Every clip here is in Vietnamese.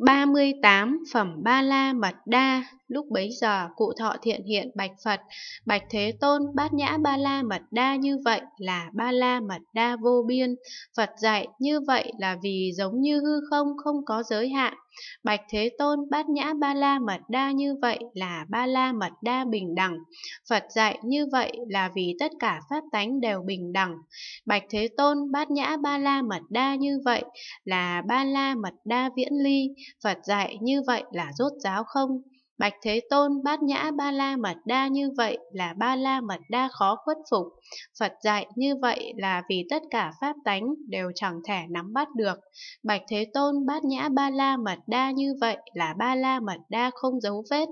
38 phẩm Ba La Mật Đa, lúc bấy giờ cụ thọ thiện hiện bạch Phật, bạch Thế Tôn bát nhã Ba La Mật Đa như vậy là Ba La Mật Đa vô biên, Phật dạy như vậy là vì giống như hư không không có giới hạn Bạch Thế Tôn bát nhã ba la mật đa như vậy là ba la mật đa bình đẳng. Phật dạy như vậy là vì tất cả pháp tánh đều bình đẳng. Bạch Thế Tôn bát nhã ba la mật đa như vậy là ba la mật đa viễn ly. Phật dạy như vậy là rốt giáo không. Bạch Thế Tôn bát nhã ba la mật đa như vậy là ba la mật đa khó khuất phục. Phật dạy như vậy là vì tất cả pháp tánh đều chẳng thể nắm bắt được. Bạch Thế Tôn bát nhã ba la mật đa như vậy là ba la mật đa không dấu vết.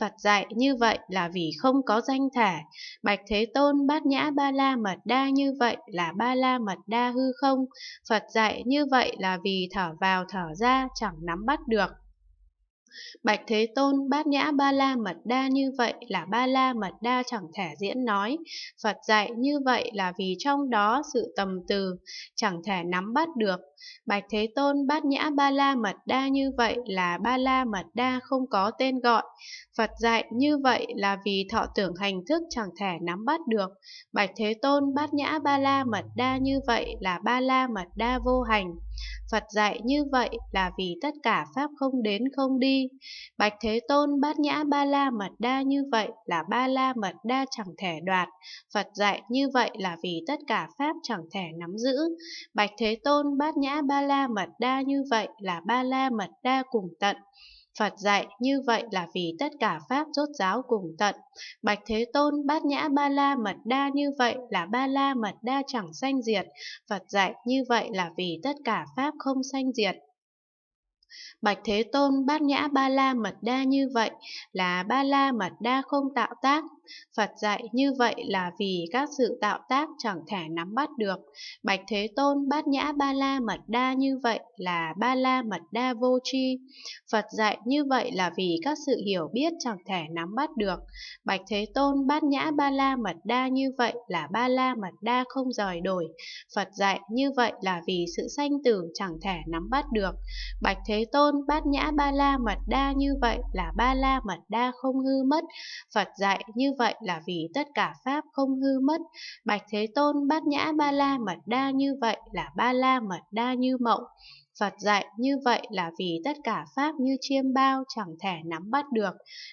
Phật dạy như vậy là vì không có danh thể. Bạch Thế Tôn bát nhã ba la mật đa như vậy là ba la mật đa hư không. Phật dạy như vậy là vì thở vào thở ra chẳng nắm bắt được. Bạch Thế Tôn bát nhã ba la mật đa như vậy là ba la mật đa chẳng thể diễn nói. Phật dạy như vậy là vì trong đó sự tầm từ chẳng thể nắm bắt được. Bạch Thế Tôn bát nhã ba la mật đa như vậy là ba la mật đa không có tên gọi. Phật dạy như vậy là vì thọ tưởng hành thức chẳng thể nắm bắt được. Bạch Thế Tôn bát nhã ba la mật đa như vậy là ba la mật đa vô hành. Phật dạy như vậy là vì tất cả pháp không đến không đi. Bạch Thế Tôn bát nhã ba la mật đa như vậy là ba la mật đa chẳng thể đoạt. Phật dạy như vậy là vì tất cả pháp chẳng thể nắm giữ. Bạch Thế Tôn bát nhã ba la mật đa như vậy là ba la mật đa cùng tận. Phật dạy như vậy là vì tất cả Pháp rốt giáo cùng tận. Bạch Thế Tôn bát nhã ba la mật đa như vậy là ba la mật đa chẳng sanh diệt. Phật dạy như vậy là vì tất cả Pháp không sanh diệt. Bạch Thế Tôn bát nhã ba la mật đa như vậy là ba la mật đa không tạo tác. Phật dạy như vậy là vì các sự tạo tác chẳng thể nắm bắt được. Bạch Thế Tôn bát nhã ba la mật đa như vậy là ba la mật đa vô tri. Phật dạy như vậy là vì các sự hiểu biết chẳng thể nắm bắt được. Bạch Thế Tôn bát nhã ba la mật đa như vậy là ba la mật đa không rời đổi. Phật dạy như vậy là vì sự sanh tử chẳng thể nắm bắt được. Bạch Thế Thế Tôn bát nhã ba la mật đa như vậy là ba la mật đa không hư mất, Phật dạy như vậy là vì tất cả pháp không hư mất, Bạch Thế Tôn bát nhã ba la mật đa như vậy là ba la mật đa như mộng. Phật dạy như vậy là vì tất cả Pháp như chiêm bao chẳng thể nắm bắt được.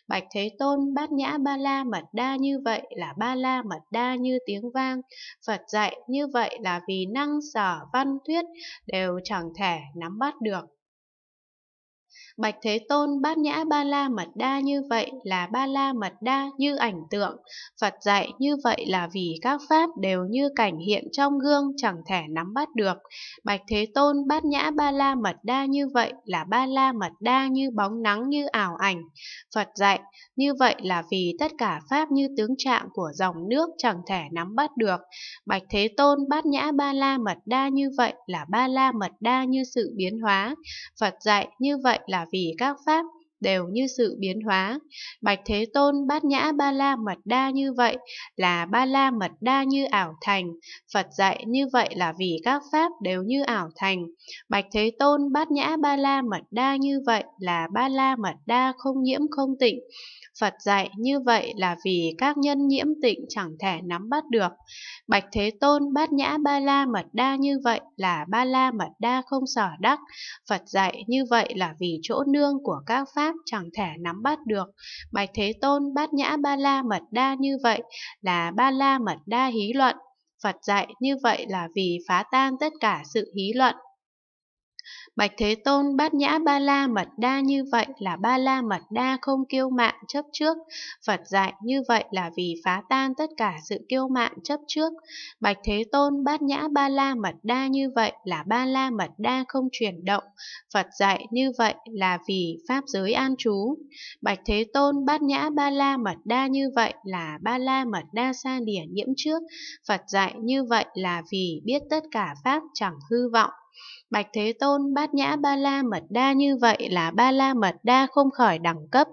Bạch Thế Tôn bát nhã ba la mật đa như vậy là ba la mật đa như tiếng vang. Phật dạy như vậy là vì năng sở văn thuyết đều chẳng thể nắm bắt được. Bạch Thế Tôn bát nhã ba la mật đa như vậy là ba la mật đa như ảnh tượng. Phật dạy như vậy là vì các pháp đều như cảnh hiện trong gương chẳng thể nắm bắt được. Bạch Thế Tôn bát nhã ba la mật đa như vậy là ba la mật đa như bóng nắng như ảo ảnh. Phật dạy như vậy là vì tất cả pháp như tướng trạng của dòng nước chẳng thể nắm bắt được. Bạch Thế Tôn bát nhã ba la mật đa như vậy là ba la mật đa như sự biến hóa. Phật dạy như vậy là vì các pháp đều như sự biến hóa. Bạch Thế Tôn bát nhã ba la mật đa như vậy là ba la mật đa như ảo thành, Phật dạy như vậy là vì các pháp đều như ảo thành. Bạch Thế Tôn bát nhã ba la mật đa như vậy là ba la mật đa không nhiễm không tịnh. Phật dạy như vậy là vì các nhân nhiễm tịnh chẳng thể nắm bắt được. Bạch Thế Tôn bát nhã ba la mật đa như vậy là ba la mật đa không sở đắc. Phật dạy như vậy là vì chỗ nương của các pháp pháp chẳng thể nắm bắt được. Bạch Thế Tôn bát nhã ba la mật đa như vậy là ba la mật đa hí luận. Phật dạy như vậy là vì phá tan tất cả sự hí luận Bạch Thế Tôn bát nhã ba la mật đa như vậy là ba la mật đa không kiêu mạn chấp trước. Phật dạy như vậy là vì phá tan tất cả sự kiêu mạn chấp trước. Bạch Thế Tôn bát nhã ba la mật đa như vậy là ba la mật đa không chuyển động. Phật dạy như vậy là vì pháp giới an trú. Bạch Thế Tôn bát nhã ba la mật đa như vậy là ba la mật đa xa đỉa nhiễm trước. Phật dạy như vậy là vì biết tất cả pháp chẳng hư vọng. Bạch Thế Tôn bát nhã ba la mật đa như vậy là ba la mật đa không khỏi đẳng cấp.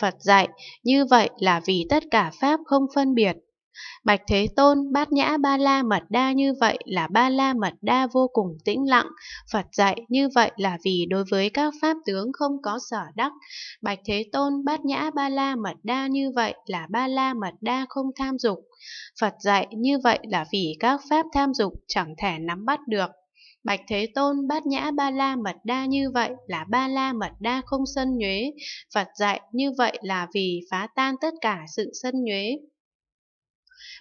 Phật dạy, như vậy là vì tất cả Pháp không phân biệt. Bạch Thế Tôn bát nhã ba la mật đa như vậy là ba la mật đa vô cùng tĩnh lặng. Phật dạy như vậy là vì đối với các pháp tướng không có sở đắc. Bạch Thế Tôn bát nhã ba la mật đa như vậy là ba la mật đa không tham dục. Phật dạy như vậy là vì các pháp tham dục chẳng thể nắm bắt được. Bạch Thế Tôn bát nhã ba la mật đa như vậy là ba la mật đa không sân nhuế. Phật dạy như vậy là vì phá tan tất cả sự sân nhuế.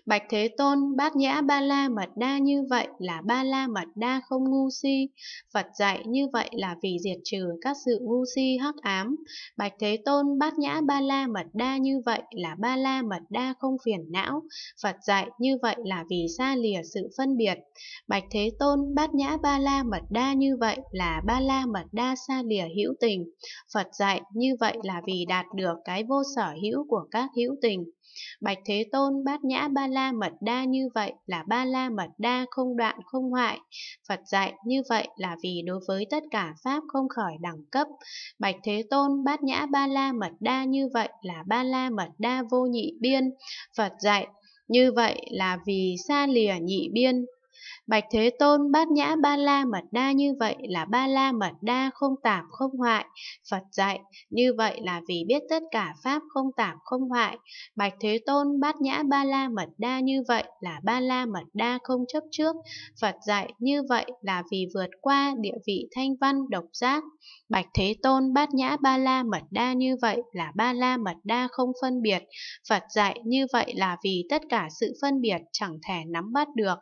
Bạch Thế Tôn, bát nhã ba la mật đa như vậy là ba la mật đa không ngu si. Phật dạy như vậy là vì diệt trừ các sự ngu si hắc ám. Bạch Thế Tôn, bát nhã ba la mật đa như vậy là ba la mật đa không phiền não. Phật dạy như vậy là vì xa lìa sự phân biệt. Bạch Thế Tôn, bát nhã ba la mật đa như vậy là ba la mật đa xa lìa hữu tình. Phật dạy như vậy là vì đạt được cái vô sở hữu của các hữu tình. Bạch Thế Tôn, bát nhã ba ba la mật đa như vậy là ba la mật đa không đoạn không hoại. Phật dạy như vậy là vì đối với tất cả Pháp không khỏi đẳng cấp. Bạch Thế Tôn bát nhã ba la mật đa như vậy là ba la mật đa vô nhị biên. Phật dạy như vậy là vì xa lìa nhị biên, Bạch Thế Tôn bát nhã ba la mật đa như vậy là ba la mật đa không tạp không hoại. Phật dạy như vậy là vì biết tất cả pháp không tạp không hoại. Bạch Thế Tôn bát nhã ba la mật đa như vậy là ba la mật đa không chấp trước. Phật dạy như vậy là vì vượt qua địa vị thanh văn độc giác. Bạch Thế Tôn bát nhã ba la mật đa như vậy là ba la mật đa không phân biệt. Phật dạy như vậy là vì tất cả sự phân biệt chẳng thể nắm bắt được.